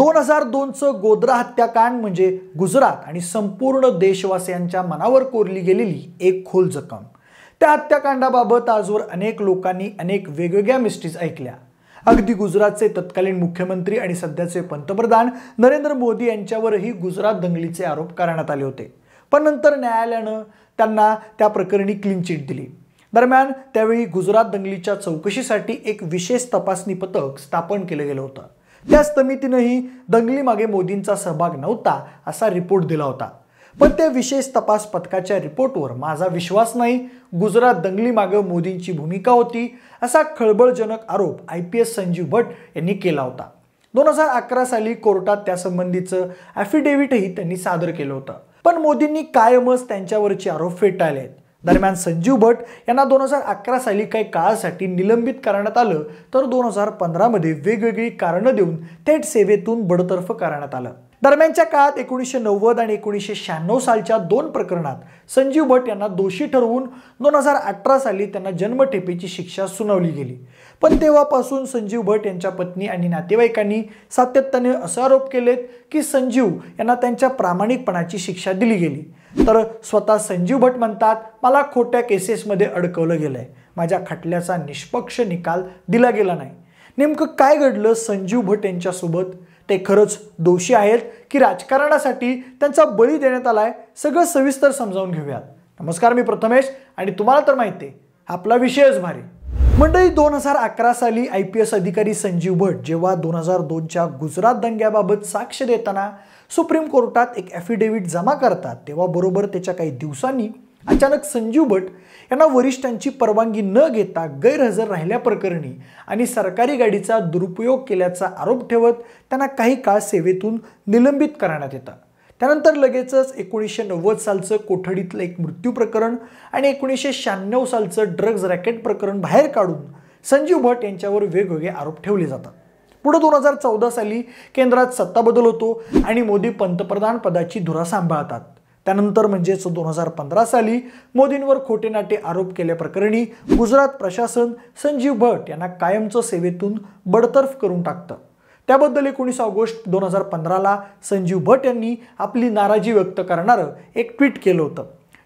दोन हजार दोनचं गोद्रा हत्याकांड म्हणजे गुजरात आणि संपूर्ण देशवासियांच्या मनावर कोरली गेलेली एक खोल जखम त्या हत्याकांडाबाबत आजवर अनेक लोकांनी अनेक वेगवेगळ्या मिस्टीज ऐकल्या अगदी गुजरातचे तत्कालीन मुख्यमंत्री आणि सध्याचे पंतप्रधान नरेंद्र मोदी यांच्यावरही गुजरात दंगलीचे आरोप करण्यात आले होते पण नंतर न्यायालयानं त्यांना त्या प्रकरणी क्लीन चिट दिली दरम्यान त्यावेळी गुजरात दंगलीच्या चौकशीसाठी एक विशेष तपासणी पथक स्थापन केलं गेलं होतं त्याच समितीनंही दंगलीमागे मोदींचा सहभाग नव्हता असा रिपोर्ट दिला होता पण त्या विशेष तपास पथकाच्या रिपोर्टवर माझा विश्वास नाही गुजरात दंगली मागे मोदींची भूमिका होती असा खळबळजनक आरोप I P S Sanjiv Bhatt यांनी केला होता दोन हजार अकरा साली कोर्टात त्यासंबंधीचं ऍफिडेव्हिटही त्यांनी सादर केलं होतं पण मोदींनी कायमच त्यांच्यावरचे आरोप फेटाळले आहेत दरम्यान संजीव भट यांना दोन हजार अकरा साली काही काळासाठी निलंबित करण्यात आलं तर दोन हजार पंधरामध्ये वेगवेगळी कारणं देऊन थेट सेवेतून बडतर्फ करण्यात आलं दरम्यानच्या काळात एकोणीसशे नव्वद आणि एकोणीसशे शहाण्णव सालच्या दोन प्रकरणात संजीव भट यांना दोषी ठरवून दोन हजार अठरा साली त्यांना जन्मठेपेची शिक्षा सुनावली गेली पण तेव्हापासून संजीव भट यांच्या पत्नी आणि नातेवाईकांनी सातत्याने असे आरोप केलेत की संजीव यांना त्यांच्या प्रामाणिकपणाची शिक्षा दिली गेली तर स्वतः संजीव भट म्हणतात मला खोट्या केसेसमध्ये अडकवलं गेलं आहे माझ्या खटल्याचा निष्पक्ष निकाल दिला गेला नाही नेमकं काय घडलं संजीव भट यांच्यासोबत ते खरंच दोषी आहेत की राजकारणासाठी त्यांचा बळी देण्यात आला आहे सगळं सविस्तर समजावून घेऊयात नमस्कार मी प्रथमेश आणि तुम्हाला तर माहिती आहे आपला विषयच भारी मंडळी दोन हजार अकरा साली आय पी एस अधिकारी संजीव भट जेव्हा दोन हजार दोनच्या गुजरात दंग्याबाबत साक्ष देताना सुप्रीम कोर्टात एक ॲफिडेव्हिट जमा करतात तेव्हा बरोबर त्याच्या काही दिवसांनी अचानक संजीव भट यांना वरिष्ठांची परवानगी न घेता गैरहजर राहिल्याप्रकरणी आणि सरकारी गाडीचा दुरुपयोग केल्याचा आरोप ठेवत त्यांना काही काळ सेवेतून निलंबित करण्यात येतं त्यानंतर लगेचच एकोणीसशे नव्वद सालचं कोठडीतलं एक मृत्यू प्रकरण आणि एकोणीसशे शहाण्णव सालचं ड्रग्ज रॅकेट प्रकरण बाहेर काढून संजीव भट यांच्यावर वेगवेगळे आरोप ठेवले जातात पुढं दोन हजार चौदा साली केंद्रात सत्ता बदल होतो आणि मोदी पंतप्रधान पदाची धुरा सांभाळतात त्यानंतर म्हणजेच दोन हजार पंधरा साली मोदींवर खोटे नाटे आरोप केल्याप्रकरणी गुजरात प्रशासन संजीव भट यांना कायमचं सेवेतून बडतर्फ करून टाकतं त्याबद्दल एकोणीस ऑगस्ट दोन हजार पंधराला संजीव भट यांनी आपली नाराजी व्यक्त करणारं एक ट्विट केलं होतं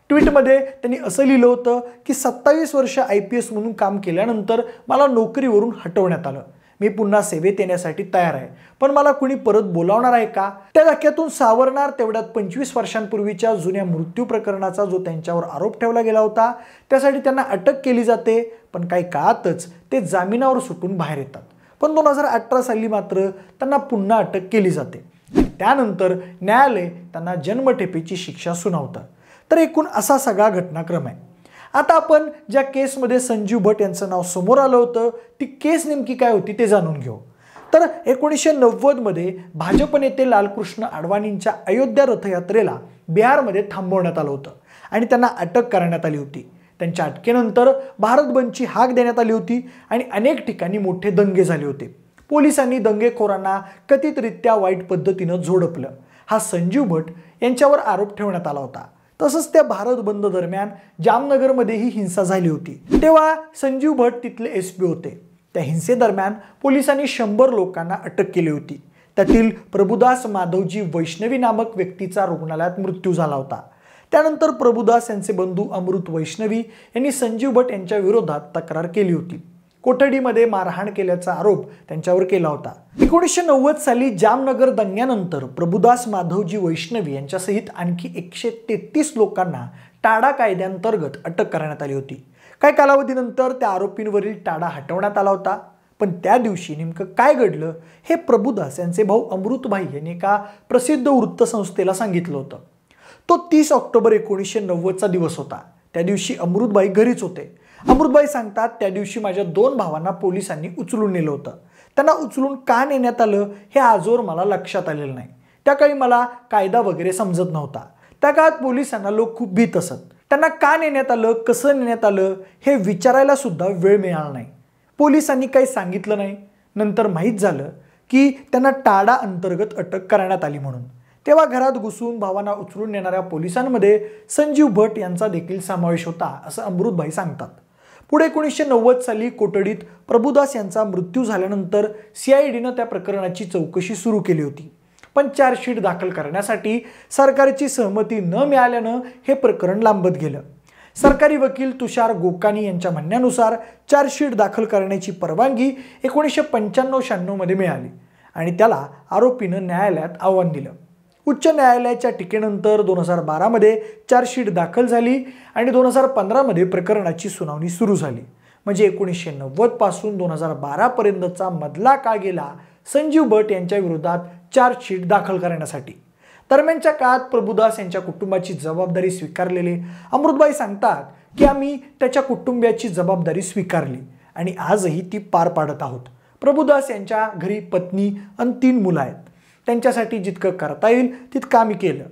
ट्विटमध्ये त्यांनी असं लिहिलं होतं की सत्तावीस वर्ष आय पी एस म्हणून काम केल्यानंतर मला नोकरीवरून हटवण्यात आलं मी पुन्हा सेवेत येण्यासाठी तयार आहे पण मला कुणी परत बोलावणार आहे का त्या धक्क्यातून सावरणार तेवढ्यात पंचवीस वर्षांपूर्वीच्या जुन्या मृत्यू प्रकरणाचा जो त्यांच्यावर आरोप ठेवला गेला होता त्यासाठी त्यांना अटक केली जाते पण काही काळातच ते जामिनावर सुटून बाहेर येतात पण दोन हजार अठरा साली मात्र त्यांना पुन्हा अटक केली जाते त्यानंतर न्यायालय त्यांना जन्मठेपेची शिक्षा सुनावतं तर एकूण असा सगळा घटनाक्रम आहे आता आपण ज्या केसमध्ये संजीव भट यांचं नाव समोर आलं होतं ती केस नेमकी काय होती ते जाणून घेऊ तर एकोणीसशे नव्वदमध्ये भाजप नेते लालकृष्ण अडवाणींच्या अयोध्या रथयात्रेला बिहारमध्ये थांबवण्यात आलं होतं आणि त्यांना अटक करण्यात आली होती त्यांच्या अटकेनंतर भारत बंदची हाक देण्यात आली होती आणि अनेक ठिकाणी मोठे दंगे झाले होते पोलिसांनी दंगेखोरांना कथितरित्या वाईट पद्धतीनं झोडपलं हा संजीव भट यांच्यावर आरोप ठेवण्यात आला होता तसंच त्या भारत बंद दरम्यान जामनगरमध्येही हिंसा झाली होती तेव्हा संजीव भट तिथले एस पी होते त्या हिंसेदरम्यान पोलिसांनी शंभर लोकांना अटक केली होती त्यातील प्रभुदास माधवजी वैष्णवी नामक व्यक्तीचा रुग्णालयात मृत्यू झाला होता त्यानंतर प्रभुदास यांचे बंधू अमृत वैष्णवी यांनी संजीव भट यांच्या विरोधात तक्रार केली होती कोठडीमध्ये मारहाण केल्याचा आरोप त्यांच्यावर केला होता एकोणीसशे नव्वद साली जामनगर दंग्यानंतर प्रभुदास माधवजी वैष्णवी यांच्यासहित आणखी एकशे तेहतीस लोकांना टाडा कायद्यांतर्गत अटक करण्यात आली होती काही कालावधीनंतर त्या आरोपींवरील टाडा हटवण्यात आला होता पण त्या दिवशी नेमकं काय घडलं हे प्रभुदास यांचे भाऊ अमृतभाई यांनी एका प्रसिद्ध वृत्तसंस्थेला सांगितलं होतं तो तीस ऑक्टोबर एकोणीसशे नव्वदचा दिवस होता त्या दिवशी अमृतबाई घरीच होते अमृतबाई सांगतात त्या दिवशी माझ्या दोन भावांना पोलिसांनी उचलून नेलं होतं त्यांना उचलून का नेण्यात आलं हे आजवर मला लक्षात आलेलं नाही त्या काळी मला कायदा वगैरे समजत नव्हता त्या काळात पोलिसांना लोक खूप भीत असत त्यांना का नेण्यात आलं कसं नेण्यात आलं हे विचारायला सुद्धा वेळ मिळाला नाही पोलिसांनी काही सांगितलं नाही नंतर माहीत झालं की त्यांना टाडा अंतर्गत अटक करण्यात आली म्हणून तेव्हा घरात घुसून भावांना उचलून नेणाऱ्या पोलिसांमध्ये संजीव भट यांचा देखील समावेश होता असं अमृतभाई सांगतात पुढे एकोणीसशे नव्वद साली कोटडीत प्रभुदास यांचा मृत्यू झाल्यानंतर डीनं त्या प्रकरणाची चौकशी सुरू केली होती पण चार्जशीट दाखल करण्यासाठी सरकारची सहमती न मिळाल्यानं हे प्रकरण लांबत गेलं सरकारी वकील तुषार गोकानी यांच्या म्हणण्यानुसार चार्जशीट दाखल करण्याची परवानगी एकोणीसशे पंच्याण्णव शहाण्णवमध्ये मिळाली आणि त्याला आरोपीनं न्यायालयात आव्हान दिलं उच्च न्यायालयाच्या टीकेनंतर दोन हजार बारामध्ये चार्जशीट दाखल झाली आणि दोन हजार पंधरामध्ये प्रकरणाची सुनावणी सुरू झाली म्हणजे एकोणीसशे नव्वदपासून दोन हजार बारापर्यंतचा मधला काळ गेला संजीव भट यांच्या विरोधात चार्जशीट दाखल करण्यासाठी दरम्यानच्या काळात प्रभुदास यांच्या कुटुंबाची जबाबदारी स्वीकारलेले अमृतबाई सांगतात की आम्ही त्याच्या कुटुंबियाची जबाबदारी स्वीकारली आणि आजही ती पार पाडत आहोत प्रभुदास यांच्या घरी पत्नी आणि तीन मुलं आहेत त्यांच्यासाठी जितकं करता येईल तितकं आम्ही केलं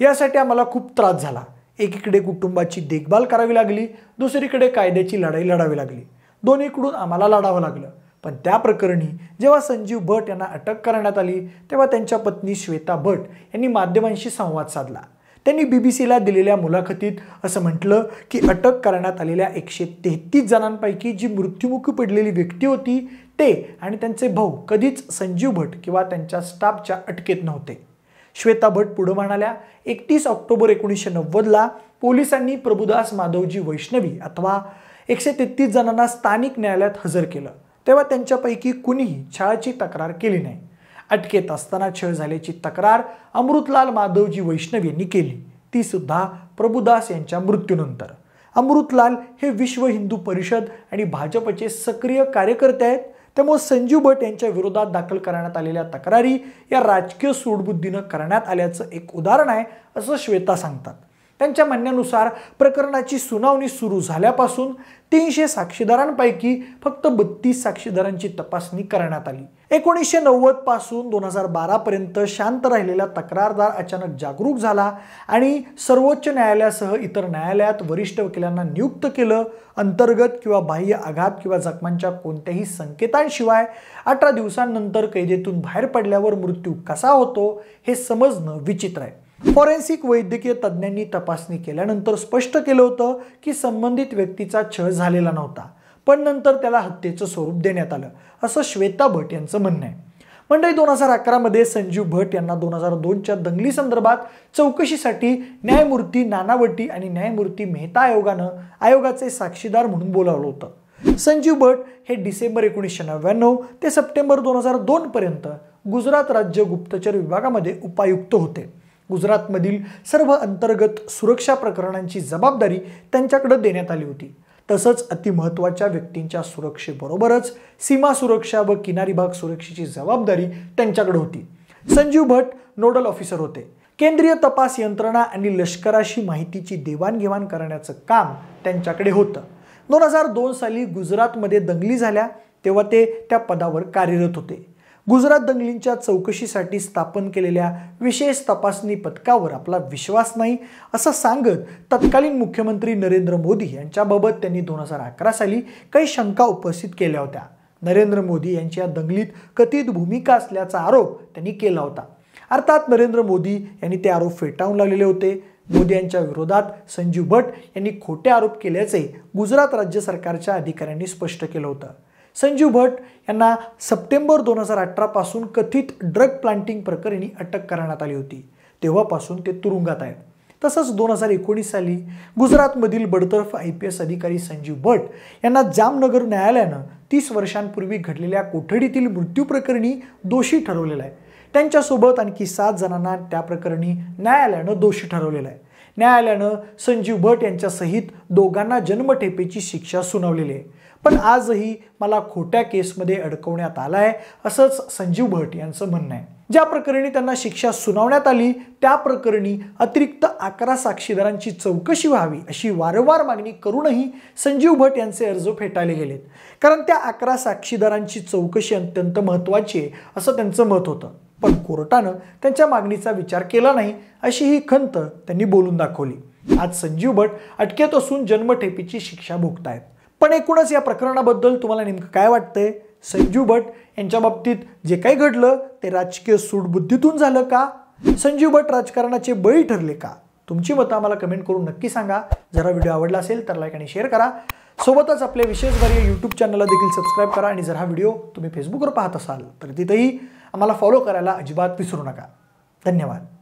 यासाठी आम्हाला खूप त्रास झाला एकीकडे कुटुंबाची देखभाल करावी लागली दुसरीकडे कायद्याची लढाई लढावी लागली दोन्हीकडून आम्हाला लढावं लागलं पण त्या प्रकरणी जेव्हा संजीव भट यांना अटक करण्यात आली तेव्हा त्यांच्या पत्नी श्वेता भट यांनी माध्यमांशी संवाद साधला त्यांनी बी बी सीला दिलेल्या मुलाखतीत असं म्हटलं की अटक करण्यात आलेल्या एकशे तेहतीस जणांपैकी जी मृत्युमुखी पडलेली व्यक्ती होती ते आणि त्यांचे भाऊ कधीच संजीव भट किंवा त्यांच्या स्टाफच्या अटकेत नव्हते श्वेता भट पुढं म्हणाल्या एकतीस ऑक्टोबर एकोणीसशे नव्वदला पोलिसांनी प्रभुदास माधवजी वैष्णवी अथवा एकशे तेहतीस जणांना स्थानिक न्यायालयात हजर केलं तेव्हा त्यांच्यापैकी कुणीही छळाची तक्रार केली नाही अटकेत असताना छळ झाल्याची तक्रार अमृतलाल माधवजी वैष्णव यांनी केली ती सुद्धा प्रभुदास यांच्या मृत्यूनंतर अमृतलाल हे विश्व हिंदू परिषद आणि भाजपचे सक्रिय कार्यकर्ते आहेत त्यामुळे संजीव भट यांच्या विरोधात दाखल करण्यात आलेल्या तक्रारी या राजकीय सूडबुद्धीनं करण्यात आल्याचं एक उदाहरण आहे असं श्वेता सांगतात त्यांच्या म्हणण्यानुसार प्रकरणाची सुनावणी सुरू झाल्यापासून तीनशे साक्षीदारांपैकी फक्त बत्तीस साक्षीदारांची तपासणी करण्यात आली एकोणीसशे नव्वद पासून दोन हजार पर्यंत शांत राहिलेला तक्रारदार अचानक जागरूक झाला आणि सर्वोच्च न्यायालयासह इतर न्यायालयात वरिष्ठ वकिलांना नियुक्त केलं अंतर्गत किंवा बाह्य आघात किंवा जखमांच्या कोणत्याही संकेतांशिवाय अठरा दिवसांनंतर कैदेतून बाहेर पडल्यावर मृत्यू कसा होतो हे समजणं विचित्र आहे फॉरेन्सिक वैद्यकीय तज्ज्ञांनी तपासणी केल्यानंतर स्पष्ट केलं होतं की संबंधित व्यक्तीचा छळ झालेला नव्हता पण नंतर त्याला हत्येचं स्वरूप देण्यात आलं असं श्वेता भट यांचं म्हणणं आहे मंडळी दोन हजार अकरामध्ये संजीव भट यांना दोन हजार दोनच्या दंगली संदर्भात चौकशीसाठी न्यायमूर्ती नानावटी आणि न्यायमूर्ती मेहता आयोगानं आयोगाचे साक्षीदार म्हणून बोलावलं होतं संजीव भट हे डिसेंबर एकोणीसशे नव्याण्णव ते सप्टेंबर दोन हजार दोनपर्यंत गुजरात राज्य गुप्तचर विभागामध्ये उपायुक्त होते गुजरातमधील सर्व अंतर्गत सुरक्षा प्रकरणांची जबाबदारी त्यांच्याकडे देण्यात आली होती तसंच महत्वाच्या व्यक्तींच्या सुरक्षेबरोबरच सीमा सुरक्षा व किनारी भाग सुरक्षेची जबाबदारी त्यांच्याकडे होती संजीव भट नोडल ऑफिसर होते केंद्रीय तपास यंत्रणा आणि लष्कराशी माहितीची देवाणघेवाण करण्याचं काम त्यांच्याकडे होतं दोन हजार दोन साली गुजरातमध्ये दंगली झाल्या तेव्हा ते त्या पदावर कार्यरत होते गुजरात दंगलींच्या चौकशीसाठी स्थापन केलेल्या विशेष तपासणी पथकावर आपला विश्वास नाही असं सांगत तत्कालीन मुख्यमंत्री नरेंद्र मोदी यांच्याबाबत त्यांनी दोन हजार अकरा साली काही शंका उपस्थित केल्या होत्या नरेंद्र मोदी यांच्या दंगलीत कथित भूमिका असल्याचा आरोप त्यांनी केला होता अर्थात नरेंद्र मोदी यांनी ते आरोप फेटाळून लावलेले होते मोदी यांच्या विरोधात संजीव भट यांनी खोटे आरोप केल्याचे गुजरात राज्य सरकारच्या अधिकाऱ्यांनी स्पष्ट केलं होतं संजीव भट यांना सप्टेंबर दोन हजार अठरापासून कथित ड्रग प्लांटिंग प्रकरणी अटक करण्यात आली होती तेव्हापासून ते तुरुंगात आहेत तसंच दोन हजार एकोणीस साली गुजरातमधील बडतर्फ आय पी एस अधिकारी संजीव भट यांना जामनगर न्यायालयानं तीस वर्षांपूर्वी घडलेल्या कोठडीतील प्रकरणी दोषी ठरवलेला आहे त्यांच्यासोबत आणखी सात जणांना त्या प्रकरणी न्यायालयानं दोषी ठरवलेला आहे न्यायालयानं संजीव भट यांच्यासहित दोघांना जन्मठेपेची शिक्षा सुनावलेली आहे पण आजही मला खोट्या केसमध्ये अडकवण्यात आला आहे असंच संजीव भट यांचं म्हणणं आहे ज्या प्रकरणी त्यांना शिक्षा सुनावण्यात आली त्या प्रकरणी अतिरिक्त अकरा साक्षीदारांची चौकशी व्हावी अशी वारंवार मागणी करूनही संजीव भट यांचे अर्ज फेटाळले गेलेत कारण त्या अकरा साक्षीदारांची चौकशी अत्यंत महत्त्वाची आहे असं त्यांचं मत होतं पण कोर्टानं त्यांच्या मागणीचा विचार केला नाही अशी ही खंत त्यांनी बोलून दाखवली आज संजीव भट अटकेत असून जन्मठेपीची शिक्षा भोगतायत पण एकूणच या प्रकरणाबद्दल तुम्हाला नेमकं काय वाटतंय संजीव भट यांच्या बाबतीत जे काही घडलं ते राजकीय सूडबुद्धीतून झालं का संजीव भट राजकारणाचे बळी ठरले का तुमची मतं आम्हाला कमेंट करून नक्की सांगा जरा व्हिडिओ आवडला असेल तर लाईक आणि शेअर करा सोबतच आपल्या विशेष यूट्यूब चॅनलला देखील सबस्क्राईब करा आणि जर हा व्हिडिओ तुम्ही फेसबुकवर पाहत असाल तर तिथेही आम्हाला फॉलो करायला अजिबात विसरू नका धन्यवाद